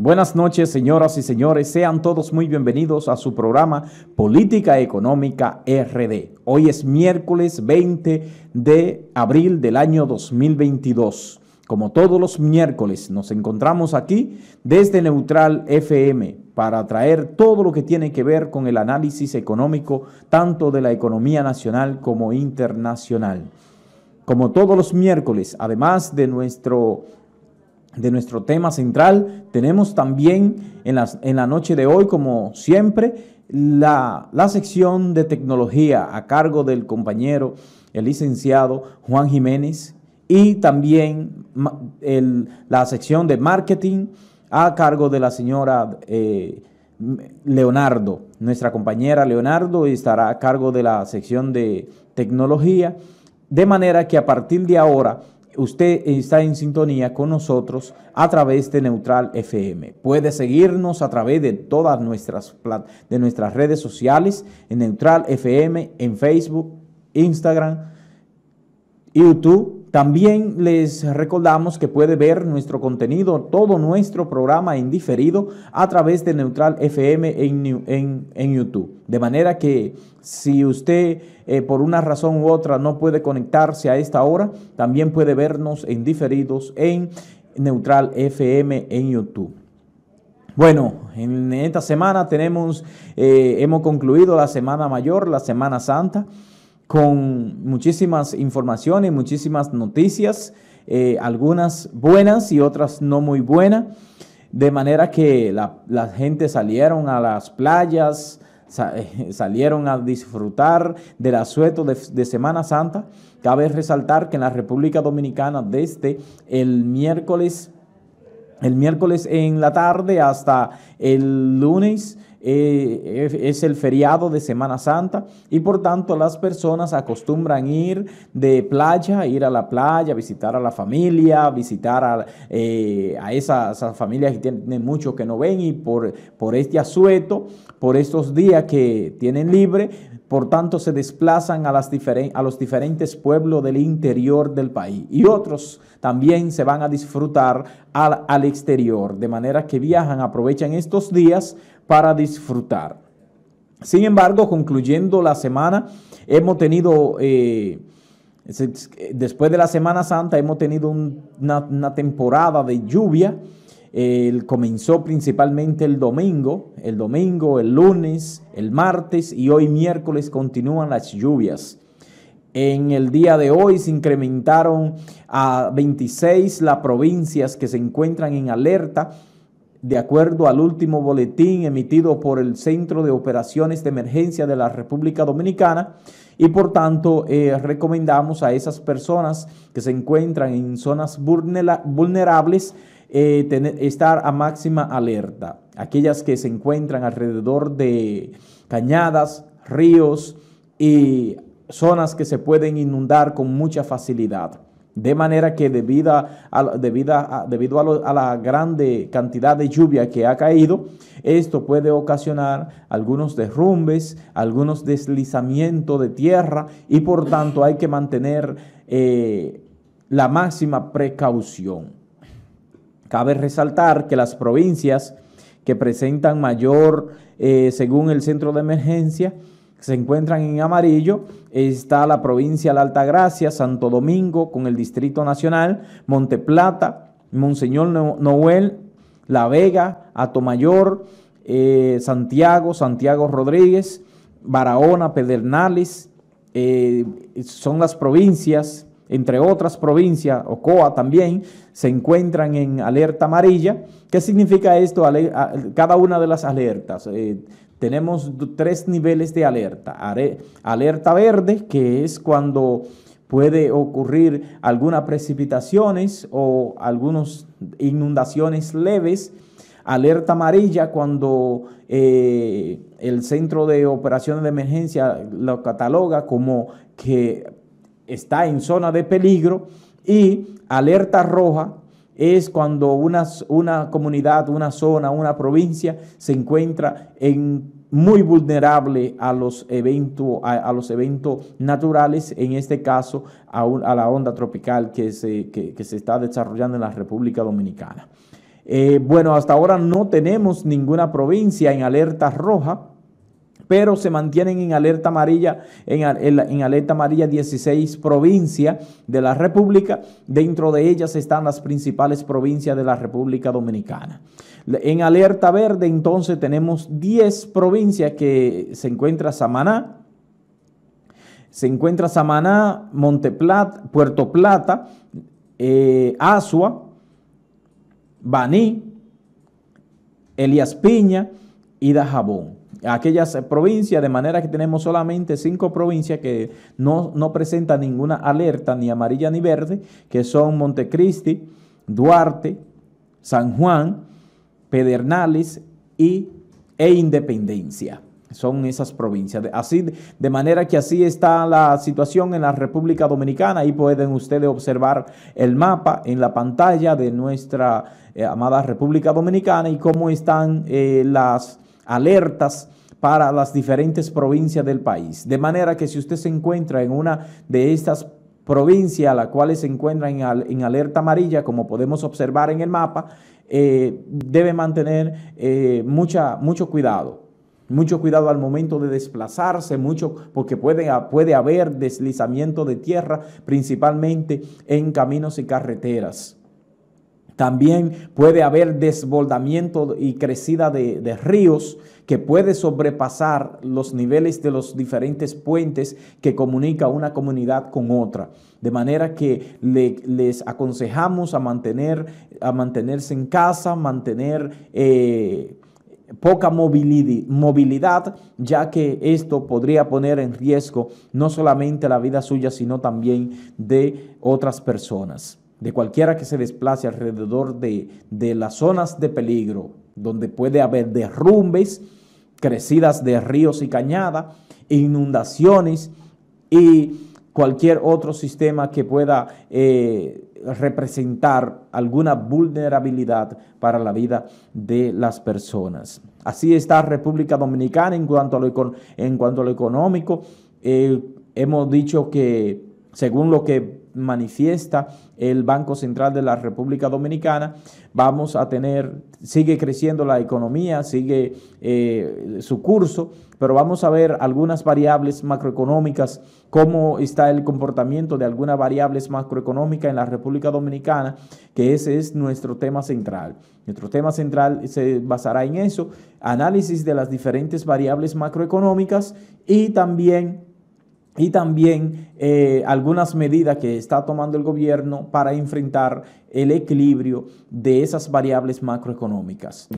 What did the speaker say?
Buenas noches, señoras y señores. Sean todos muy bienvenidos a su programa Política Económica RD. Hoy es miércoles 20 de abril del año 2022. Como todos los miércoles, nos encontramos aquí desde Neutral FM para traer todo lo que tiene que ver con el análisis económico, tanto de la economía nacional como internacional. Como todos los miércoles, además de nuestro de nuestro tema central. Tenemos también en la, en la noche de hoy, como siempre, la, la, sección de tecnología a cargo del compañero, el licenciado Juan Jiménez, y también el, la sección de marketing a cargo de la señora eh, Leonardo. Nuestra compañera Leonardo estará a cargo de la sección de tecnología, de manera que a partir de ahora Usted está en sintonía con nosotros a través de Neutral FM. Puede seguirnos a través de todas nuestras, de nuestras redes sociales, en Neutral FM, en Facebook, Instagram, YouTube también les recordamos que puede ver nuestro contenido, todo nuestro programa en diferido a través de Neutral FM en, YouTube. De manera que si usted eh, por una razón u otra no puede conectarse a esta hora, también puede vernos en diferidos en Neutral FM en YouTube. Bueno, en esta semana tenemos, eh, hemos concluido la Semana Mayor, la Semana Santa con muchísimas informaciones, muchísimas noticias, eh, algunas buenas y otras no muy buenas, de manera que la, gente salieron a las playas, salieron a disfrutar del asueto de, de, Semana Santa. Cabe resaltar que en la República Dominicana desde el miércoles, el miércoles en la tarde hasta el lunes, eh, es el feriado de Semana Santa y por tanto las personas acostumbran ir de playa, ir a la playa, visitar a la familia, visitar a, eh, esas, familias que tienen mucho que no ven y por, por este asueto, por estos días que tienen libre, por tanto se desplazan a, las a, los diferentes pueblos del interior del país y otros también se van a disfrutar al, al exterior, de manera que viajan, aprovechan estos días para disfrutar. Sin embargo, concluyendo la semana, hemos tenido, eh, después de la Semana Santa, hemos tenido una, temporada de lluvia. comenzó principalmente el domingo, el domingo, el lunes, el martes y hoy miércoles continúan las lluvias. En el día de hoy se incrementaron a 26 las provincias que se encuentran en alerta de acuerdo al último boletín emitido por el Centro de Operaciones de Emergencia de la República Dominicana y por tanto eh, recomendamos a esas personas que se encuentran en zonas vulnerables eh, estar a máxima alerta. Aquellas que se encuentran alrededor de cañadas, ríos y zonas que se pueden inundar con mucha facilidad. De manera que debido a, debido a, la grande cantidad de lluvia que ha caído, esto puede ocasionar algunos derrumbes, algunos deslizamientos de tierra y por tanto hay que mantener eh, la máxima precaución. Cabe resaltar que las provincias que presentan mayor, eh, según el centro de emergencia, se encuentran en amarillo, está la provincia de la Altagracia, Santo Domingo con el Distrito Nacional, Monte Plata, Monseñor Noel, La Vega, Atomayor, eh, Santiago, Santiago Rodríguez, Barahona, Pedernales, eh, son las provincias entre otras provincias, Ocoa también, se encuentran en alerta amarilla. ¿Qué significa esto? Cada una de las alertas. Eh, tenemos tres niveles de alerta. alerta verde, que es cuando puede ocurrir algunas precipitaciones o algunas inundaciones leves. Alerta amarilla cuando eh, el Centro de Operaciones de Emergencia lo cataloga como que está en zona de peligro y alerta roja es cuando una, una comunidad, una zona, una provincia se encuentra en muy vulnerable a los eventos, a, los eventos naturales, en este caso a, a la onda tropical que se, se, está desarrollando en la República Dominicana. Eh, bueno, hasta ahora no tenemos ninguna provincia en alerta roja, pero se mantienen en alerta amarilla, en, alerta amarilla 16 provincias de la República. Dentro de ellas están las principales provincias de la República Dominicana. En alerta verde entonces tenemos 10 provincias que se encuentra Samaná, se encuentra Samaná, Monteplata, Puerto Plata, eh, Asua, Baní, Elias Piña y Dajabón aquellas provincias, de manera que tenemos solamente cinco provincias que no, presentan ninguna alerta, ni amarilla ni verde, que son Montecristi, Duarte, San Juan, Pedernales y, e Independencia. Son esas provincias. Así, de manera que así está la situación en la República Dominicana. Ahí pueden ustedes observar el mapa en la pantalla de nuestra eh, amada República Dominicana y cómo están eh, las alertas para las diferentes provincias del país. De manera que si usted se encuentra en una de estas provincias, las cuales se encuentran en, alerta amarilla, como podemos observar en el mapa, eh, debe mantener eh, mucha, mucho cuidado mucho cuidado al momento de desplazarse, mucho porque puede, haber deslizamiento de tierra, principalmente en caminos y carreteras. También puede haber desbordamiento y crecida de, ríos que puede sobrepasar los niveles de los diferentes puentes que comunica una comunidad con otra. De manera que les aconsejamos a, mantener, a mantenerse en casa, mantener... Eh, poca movilidad, ya que esto podría poner en riesgo no solamente la vida suya, sino también de otras personas de cualquiera que se desplace alrededor de, las zonas de peligro, donde puede haber derrumbes, crecidas de ríos y cañadas, inundaciones y cualquier otro sistema que pueda eh, representar alguna vulnerabilidad para la vida de las personas. Así está República Dominicana en cuanto a lo, en cuanto económico. Eh, hemos dicho que, según lo que manifiesta el Banco Central de la República Dominicana. Vamos a tener, sigue creciendo la economía, sigue eh, su curso, pero vamos a ver algunas variables macroeconómicas, cómo está el comportamiento de algunas variables macroeconómicas en la República Dominicana, que ese es nuestro tema central. Nuestro tema central se basará en eso, análisis de las diferentes variables macroeconómicas y también y también eh, algunas medidas que está tomando el gobierno para enfrentar el equilibrio de esas variables macroeconómicas.